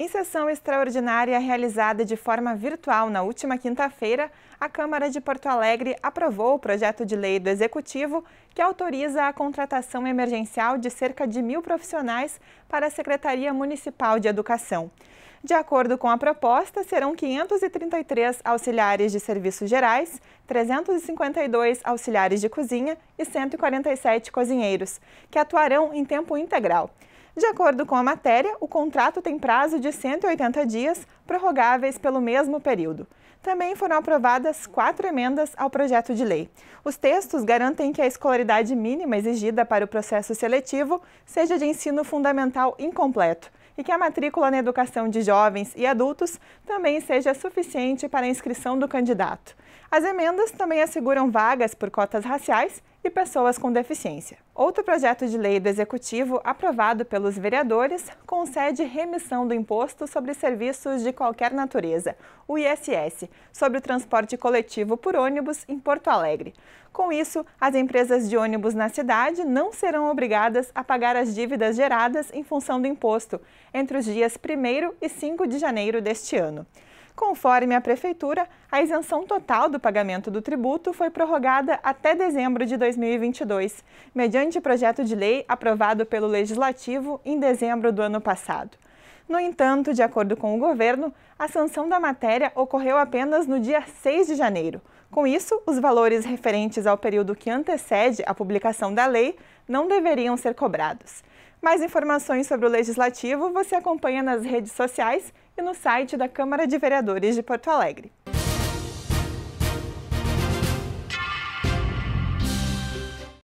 Em sessão extraordinária realizada de forma virtual na última quinta-feira, a Câmara de Porto Alegre aprovou o projeto de lei do Executivo que autoriza a contratação emergencial de cerca de mil profissionais para a Secretaria Municipal de Educação. De acordo com a proposta, serão 533 auxiliares de serviços gerais, 352 auxiliares de cozinha e 147 cozinheiros, que atuarão em tempo integral. De acordo com a matéria, o contrato tem prazo de 180 dias, prorrogáveis pelo mesmo período. Também foram aprovadas quatro emendas ao projeto de lei. Os textos garantem que a escolaridade mínima exigida para o processo seletivo seja de ensino fundamental incompleto e que a matrícula na educação de jovens e adultos também seja suficiente para a inscrição do candidato. As emendas também asseguram vagas por cotas raciais pessoas com deficiência. Outro projeto de lei do Executivo, aprovado pelos vereadores, concede remissão do Imposto sobre Serviços de Qualquer Natureza, o ISS, sobre o transporte coletivo por ônibus em Porto Alegre. Com isso, as empresas de ônibus na cidade não serão obrigadas a pagar as dívidas geradas em função do imposto entre os dias 1 e 5 de janeiro deste ano. Conforme a Prefeitura, a isenção total do pagamento do tributo foi prorrogada até dezembro de 2022, mediante projeto de lei aprovado pelo Legislativo em dezembro do ano passado. No entanto, de acordo com o governo, a sanção da matéria ocorreu apenas no dia 6 de janeiro. Com isso, os valores referentes ao período que antecede a publicação da lei não deveriam ser cobrados. Mais informações sobre o Legislativo você acompanha nas redes sociais e no site da Câmara de Vereadores de Porto Alegre.